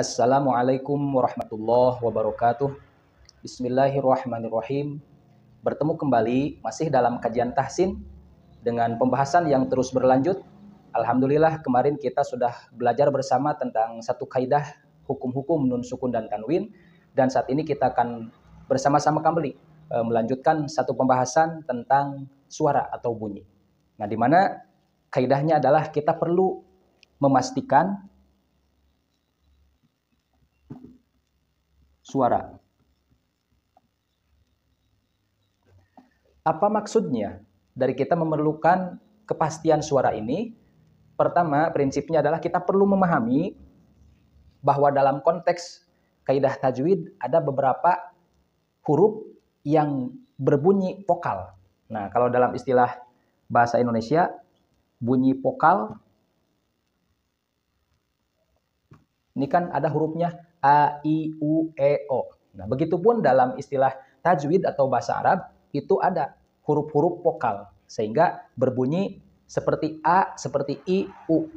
Assalamualaikum warahmatullahi wabarakatuh. Bismillahirrahmanirrahim. Bertemu kembali masih dalam kajian tahsin dengan pembahasan yang terus berlanjut. Alhamdulillah kemarin kita sudah belajar bersama tentang satu kaidah hukum-hukum nun sukun dan tanwin dan saat ini kita akan bersama-sama kembali e, melanjutkan satu pembahasan tentang suara atau bunyi. Nah, di mana kaidahnya adalah kita perlu memastikan suara. Apa maksudnya dari kita memerlukan kepastian suara ini? Pertama, prinsipnya adalah kita perlu memahami bahwa dalam konteks kaidah tajwid ada beberapa huruf yang berbunyi vokal. Nah, kalau dalam istilah bahasa Indonesia bunyi vokal ini kan ada hurufnya a, i, u, e, o. Nah, begitupun dalam istilah tajwid atau bahasa Arab itu ada huruf-huruf vokal sehingga berbunyi seperti a, seperti i, u.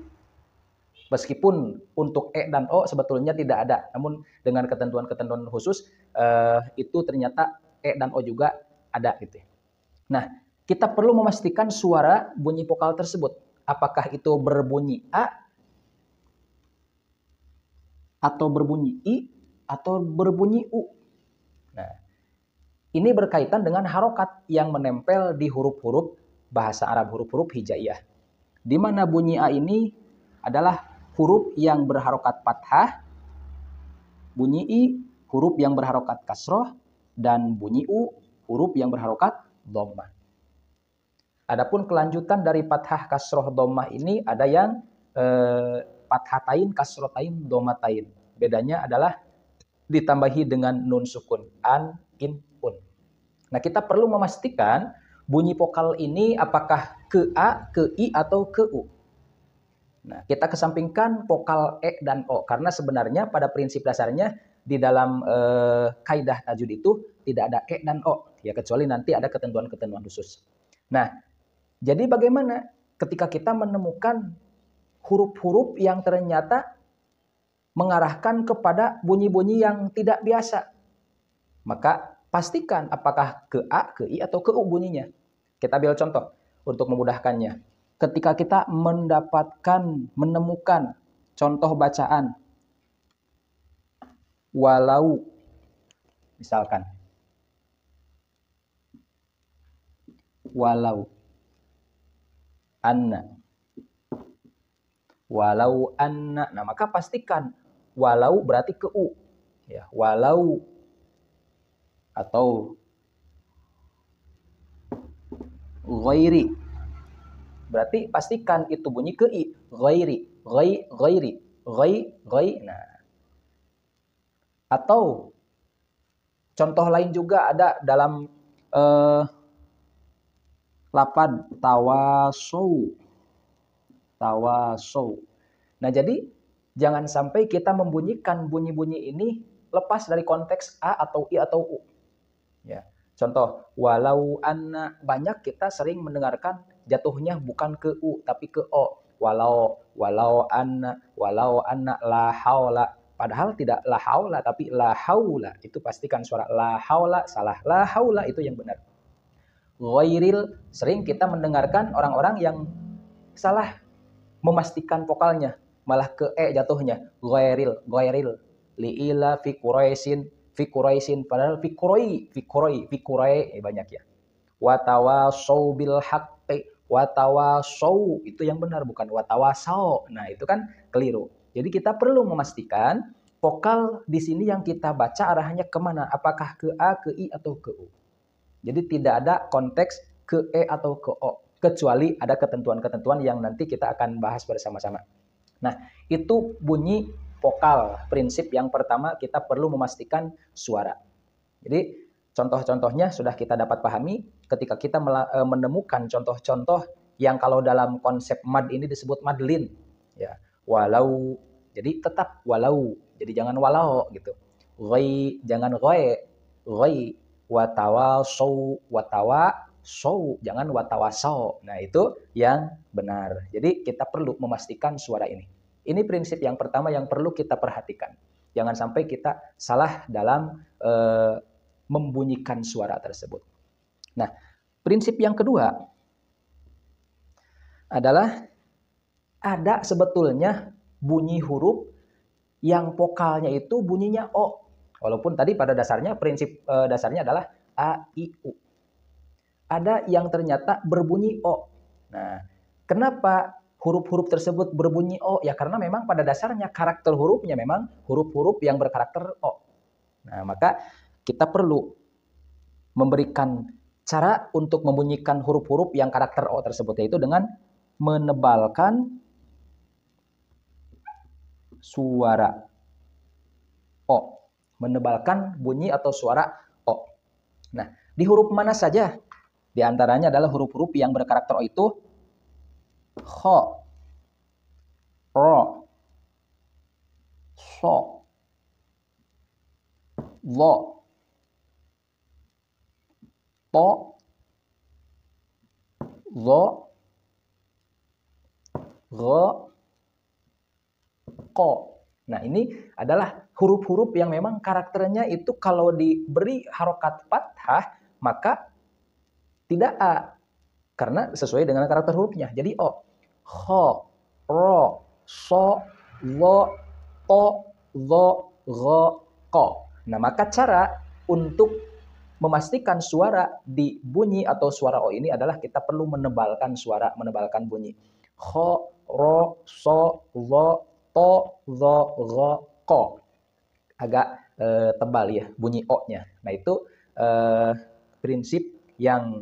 Meskipun untuk e dan o sebetulnya tidak ada, namun dengan ketentuan-ketentuan khusus eh, itu ternyata e dan o juga ada gitu. Ya. Nah, kita perlu memastikan suara bunyi vokal tersebut apakah itu berbunyi a atau berbunyi i atau berbunyi u. Nah, ini berkaitan dengan harokat yang menempel di huruf-huruf bahasa Arab huruf-huruf hijaiyah. Di mana bunyi a ini adalah huruf yang berharokat fathah, bunyi i huruf yang berharokat kasroh, dan bunyi u huruf yang berharokat domah. Adapun kelanjutan dari fathah kasroh domah ini ada yang eh, pathatain, kasrotain, domatain. Bedanya adalah ditambahi dengan nun sukun, an, in, un. Nah, kita perlu memastikan bunyi vokal ini apakah ke a, ke i atau ke u. Nah, kita kesampingkan vokal e dan o karena sebenarnya pada prinsip dasarnya di dalam e, kaidah tajud itu tidak ada e dan o ya kecuali nanti ada ketentuan-ketentuan khusus. Nah, jadi bagaimana ketika kita menemukan huruf-huruf yang ternyata mengarahkan kepada bunyi-bunyi yang tidak biasa. Maka pastikan apakah ke A, ke I, atau ke U bunyinya. Kita ambil contoh untuk memudahkannya. Ketika kita mendapatkan, menemukan contoh bacaan walau misalkan walau anna walau anna. Nah, maka pastikan walau berarti ke u. Ya, walau atau ghairi. Berarti pastikan itu bunyi ke i, ghairi, ghai, ghairi, ghai, ghai. Nah. Atau contoh lain juga ada dalam eh, lapan tawasu tawasau. Nah, jadi jangan sampai kita membunyikan bunyi-bunyi ini lepas dari konteks A atau I atau U. Ya. Contoh, walau anna banyak kita sering mendengarkan jatuhnya bukan ke U tapi ke O. Walau, walau anna, walau anna la haula. Padahal tidak la haula tapi la haula. Itu pastikan suara la haula salah. La haula itu yang benar. Ghairil sering kita mendengarkan orang-orang yang salah memastikan vokalnya malah ke e jatuhnya ghairil ghairil liila fikuraisin fikuraisin padahal fi qurai fikurai eh, banyak ya watawasau bil haqqi watawasau itu yang benar bukan watawasau nah itu kan keliru jadi kita perlu memastikan vokal di sini yang kita baca arahnya kemana apakah ke a ke i atau ke u jadi tidak ada konteks ke e atau ke o kecuali ada ketentuan-ketentuan yang nanti kita akan bahas bersama-sama. Nah, itu bunyi vokal. Prinsip yang pertama kita perlu memastikan suara. Jadi, contoh-contohnya sudah kita dapat pahami ketika kita e, menemukan contoh-contoh yang kalau dalam konsep mad ini disebut madlin ya. Walau jadi tetap walau. Jadi jangan walau gitu. Ghoi jangan ghoi. Ghoi watawa show watawa so, jangan watawaso. Nah, itu yang benar. Jadi kita perlu memastikan suara ini. Ini prinsip yang pertama yang perlu kita perhatikan. Jangan sampai kita salah dalam e, membunyikan suara tersebut. Nah, prinsip yang kedua adalah ada sebetulnya bunyi huruf yang vokalnya itu bunyinya o. Walaupun tadi pada dasarnya prinsip e, dasarnya adalah a i u ada yang ternyata berbunyi O. Nah, kenapa huruf-huruf tersebut berbunyi O? Ya karena memang pada dasarnya karakter hurufnya memang huruf-huruf yang berkarakter O. Nah, maka kita perlu memberikan cara untuk membunyikan huruf-huruf yang karakter O tersebut yaitu dengan menebalkan suara O. Menebalkan bunyi atau suara O. Nah, di huruf mana saja di antaranya adalah huruf-huruf yang berkarakter O itu kho, ro, so, lo, to, lo, go, ko. Nah ini adalah huruf-huruf yang memang karakternya itu kalau diberi harokat fathah maka tidak A karena sesuai dengan karakter hurufnya. Jadi O. Kho, ro, so, lo, to, lo, go, ko. Nah, maka cara untuk memastikan suara di bunyi atau suara O ini adalah kita perlu menebalkan suara, menebalkan bunyi. Kho, ro, so, lo, to, lo, go, ko. Agak eh, tebal ya bunyi O-nya. Nah, itu eh, prinsip yang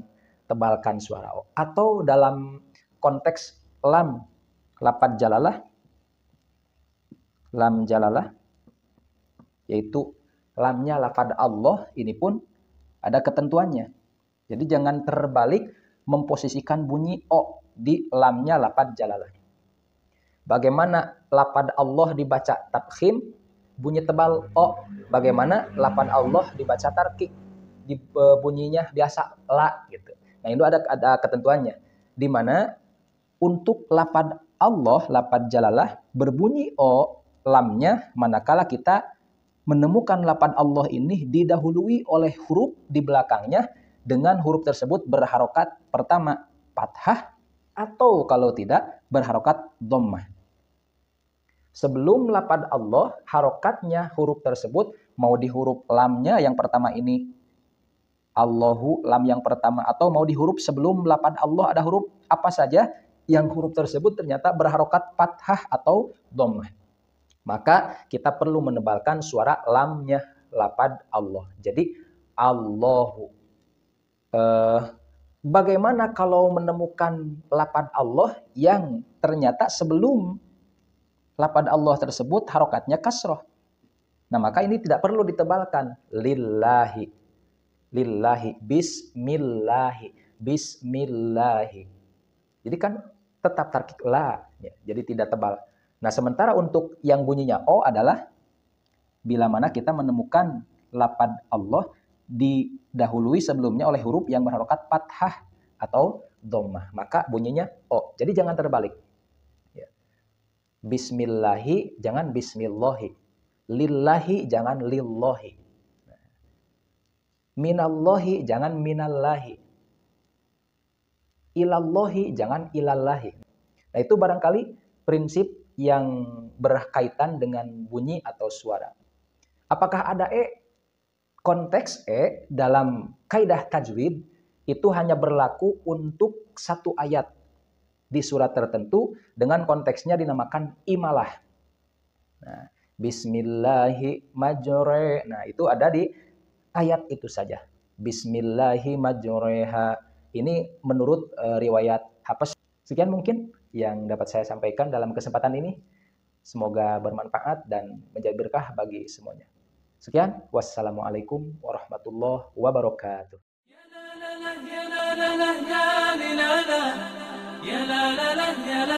tebalkan suara O. Atau dalam konteks lam, lapat jalalah, lam jalalah, yaitu lamnya lafad Allah, ini pun ada ketentuannya. Jadi jangan terbalik memposisikan bunyi O di lamnya lapad jalalah. Bagaimana lapad Allah dibaca tabkhim, bunyi tebal O. Bagaimana lapad Allah dibaca tarkik, di, e, bunyinya biasa La gitu. Nah, itu ada ada ketentuannya di mana untuk lapad Allah, lapad jalalah berbunyi o oh, lamnya manakala kita menemukan lapad Allah ini didahului oleh huruf di belakangnya dengan huruf tersebut berharokat pertama fathah atau kalau tidak berharokat dhammah. Sebelum lapad Allah, harokatnya huruf tersebut mau di huruf lamnya yang pertama ini Allahu lam yang pertama atau mau di huruf sebelum lapan Allah ada huruf apa saja yang huruf tersebut ternyata berharokat fathah atau dhammah. Maka kita perlu menebalkan suara lamnya lapad Allah. Jadi Allahu. Eh, bagaimana kalau menemukan lapad Allah yang ternyata sebelum lapad Allah tersebut harokatnya kasroh? Nah maka ini tidak perlu ditebalkan. Lillahi lillahi bismillahi bismillahi. Jadi kan tetap tarkik la, ya, jadi tidak tebal. Nah, sementara untuk yang bunyinya o adalah bila mana kita menemukan lapan Allah didahului sebelumnya oleh huruf yang berharokat fathah atau domah. Maka bunyinya o. Jadi jangan terbalik. Ya. Bismillahi jangan bismillahi. Lillahi jangan lillahi. Minallahi jangan minallahi. Ilallahi jangan ilallahi. Nah itu barangkali prinsip yang berkaitan dengan bunyi atau suara. Apakah ada e? Konteks e dalam kaidah tajwid itu hanya berlaku untuk satu ayat di surat tertentu dengan konteksnya dinamakan imalah. Nah, Bismillahi majore. Nah, itu ada di ayat itu saja. Bismillahirrahmanirrahim. Ini menurut uh, riwayat Hafiz. Sekian mungkin yang dapat saya sampaikan dalam kesempatan ini. Semoga bermanfaat dan menjadi berkah bagi semuanya. Sekian, wassalamualaikum warahmatullahi wabarakatuh.